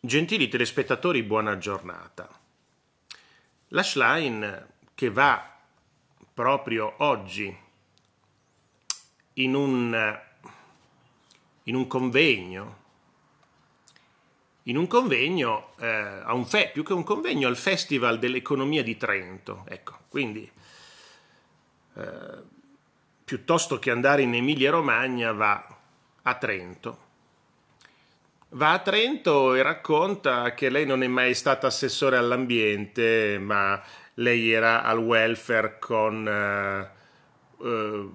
Gentili telespettatori, buona giornata. La Schlein che va proprio oggi in un, in un convegno, in un convegno eh, a un fe, più che un convegno, al Festival dell'Economia di Trento. Ecco, quindi eh, piuttosto che andare in Emilia Romagna va a Trento Va a Trento e racconta che lei non è mai stata assessore all'ambiente, ma lei era al welfare con uh, uh,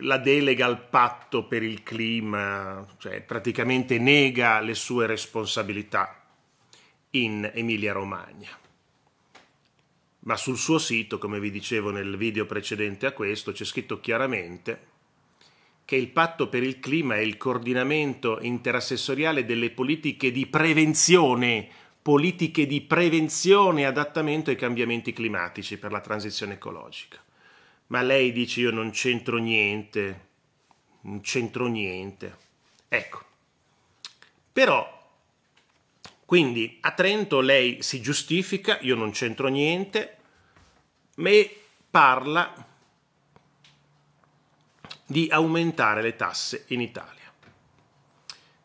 la delega al patto per il clima, cioè praticamente nega le sue responsabilità in Emilia Romagna. Ma sul suo sito, come vi dicevo nel video precedente a questo, c'è scritto chiaramente che il patto per il clima è il coordinamento interassessoriale delle politiche di prevenzione, politiche di prevenzione e adattamento ai cambiamenti climatici per la transizione ecologica. Ma lei dice io non c'entro niente, non c'entro niente. Ecco, però quindi a Trento lei si giustifica, io non c'entro niente, ma parla di aumentare le tasse in Italia.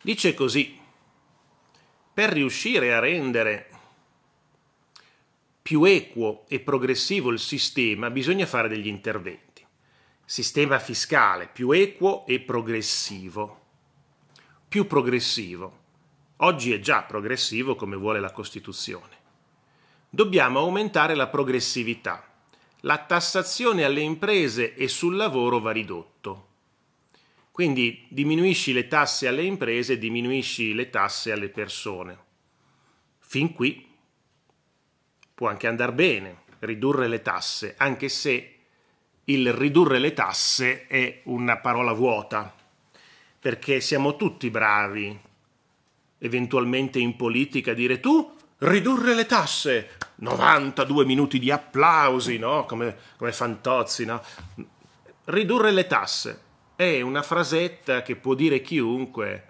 Dice così, per riuscire a rendere più equo e progressivo il sistema bisogna fare degli interventi. Sistema fiscale più equo e progressivo. Più progressivo. Oggi è già progressivo come vuole la Costituzione. Dobbiamo aumentare la progressività la tassazione alle imprese e sul lavoro va ridotto. Quindi diminuisci le tasse alle imprese e diminuisci le tasse alle persone. Fin qui può anche andare bene ridurre le tasse, anche se il ridurre le tasse è una parola vuota, perché siamo tutti bravi, eventualmente in politica, a dire tu ridurre le tasse, 92 minuti di applausi, no? come, come fantozzi. No? Ridurre le tasse è una frasetta che può dire chiunque,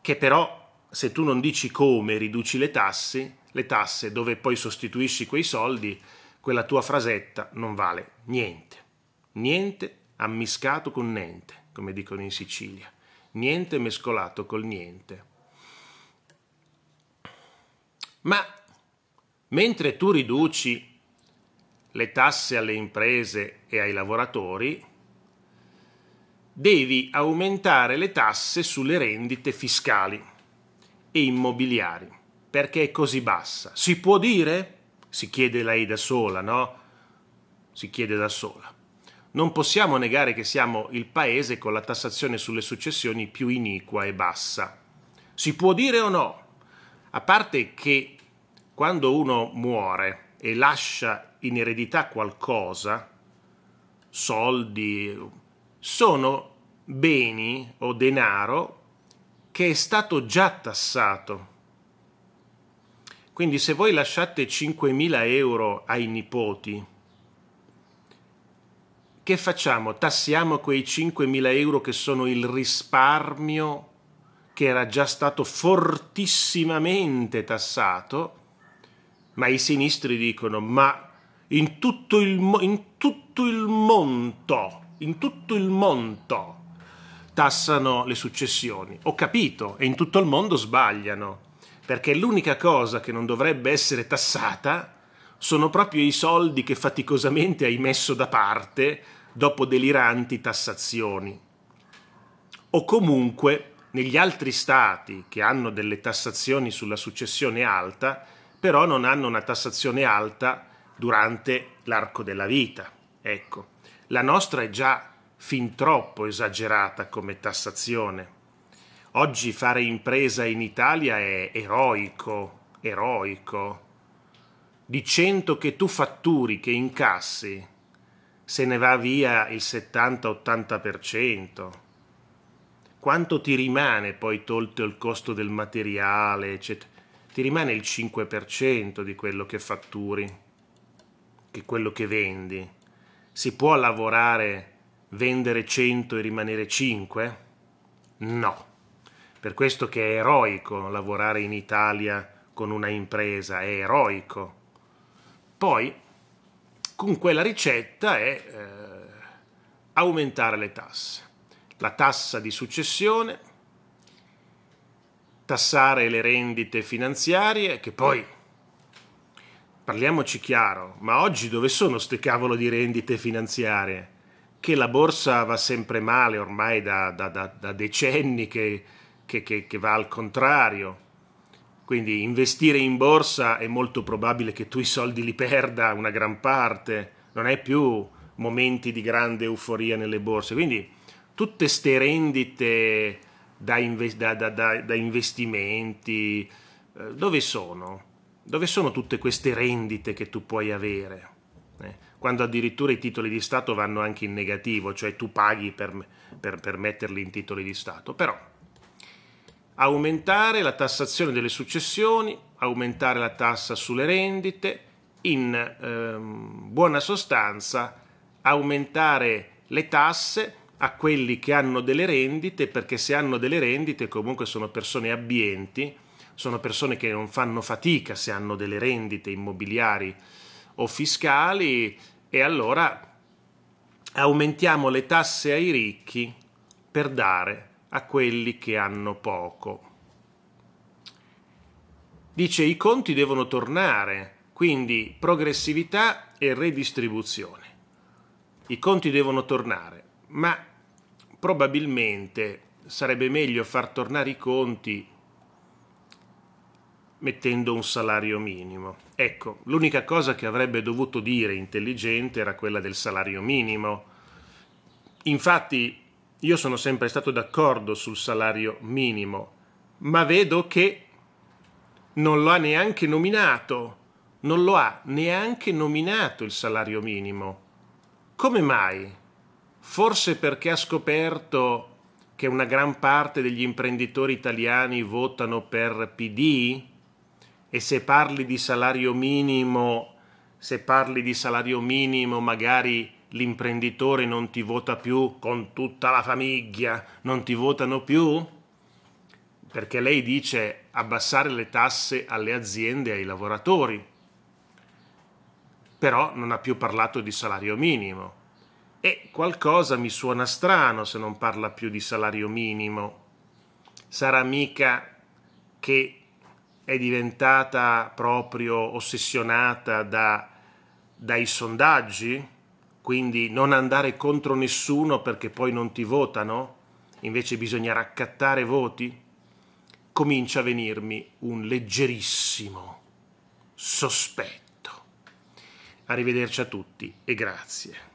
che però se tu non dici come riduci le tasse, le tasse dove poi sostituisci quei soldi, quella tua frasetta non vale niente. Niente ammiscato con niente, come dicono in Sicilia. Niente mescolato col niente. Ma Mentre tu riduci le tasse alle imprese e ai lavoratori, devi aumentare le tasse sulle rendite fiscali e immobiliari, perché è così bassa. Si può dire? Si chiede lei da sola, no? Si chiede da sola. Non possiamo negare che siamo il paese con la tassazione sulle successioni più iniqua e bassa. Si può dire o no? A parte che quando uno muore e lascia in eredità qualcosa, soldi, sono beni o denaro che è stato già tassato. Quindi se voi lasciate 5.000 euro ai nipoti, che facciamo? Tassiamo quei 5.000 euro che sono il risparmio che era già stato fortissimamente tassato ma i sinistri dicono, ma in tutto il, in tutto il monto, in tutto il monto tassano le successioni. Ho capito, e in tutto il mondo sbagliano, perché l'unica cosa che non dovrebbe essere tassata sono proprio i soldi che faticosamente hai messo da parte dopo deliranti tassazioni. O comunque negli altri stati che hanno delle tassazioni sulla successione alta, però non hanno una tassazione alta durante l'arco della vita. Ecco, la nostra è già fin troppo esagerata come tassazione. Oggi fare impresa in Italia è eroico, eroico. Di cento che tu fatturi, che incassi, se ne va via il 70-80%. Quanto ti rimane poi tolto il costo del materiale, eccetera? ti rimane il 5% di quello che fatturi, che quello che vendi. Si può lavorare, vendere 100 e rimanere 5? No. Per questo che è eroico lavorare in Italia con una impresa, è eroico. Poi, con quella ricetta è eh, aumentare le tasse. La tassa di successione, tassare le rendite finanziarie, che poi parliamoci chiaro, ma oggi dove sono ste cavolo di rendite finanziarie? Che la borsa va sempre male ormai da, da, da, da decenni che, che, che, che va al contrario. Quindi investire in borsa è molto probabile che tu i soldi li perda una gran parte, non è più momenti di grande euforia nelle borse. Quindi tutte ste rendite da, da, da, da investimenti, eh, dove sono? Dove sono tutte queste rendite che tu puoi avere? Eh, quando addirittura i titoli di Stato vanno anche in negativo, cioè tu paghi per, per, per metterli in titoli di Stato, però aumentare la tassazione delle successioni, aumentare la tassa sulle rendite, in ehm, buona sostanza aumentare le tasse a quelli che hanno delle rendite, perché se hanno delle rendite comunque sono persone abbienti, sono persone che non fanno fatica se hanno delle rendite immobiliari o fiscali e allora aumentiamo le tasse ai ricchi per dare a quelli che hanno poco. Dice i conti devono tornare, quindi progressività e redistribuzione. I conti devono tornare, ma probabilmente sarebbe meglio far tornare i conti mettendo un salario minimo. Ecco, l'unica cosa che avrebbe dovuto dire intelligente era quella del salario minimo. Infatti, io sono sempre stato d'accordo sul salario minimo, ma vedo che non lo ha neanche nominato, non lo ha neanche nominato il salario minimo. Come mai? forse perché ha scoperto che una gran parte degli imprenditori italiani votano per PD e se parli di salario minimo, se parli di salario minimo magari l'imprenditore non ti vota più con tutta la famiglia, non ti votano più? Perché lei dice abbassare le tasse alle aziende e ai lavoratori, però non ha più parlato di salario minimo e qualcosa mi suona strano se non parla più di salario minimo. Sarà mica che è diventata proprio ossessionata da, dai sondaggi? Quindi non andare contro nessuno perché poi non ti votano? Invece bisogna raccattare voti? Comincia a venirmi un leggerissimo sospetto. Arrivederci a tutti e grazie.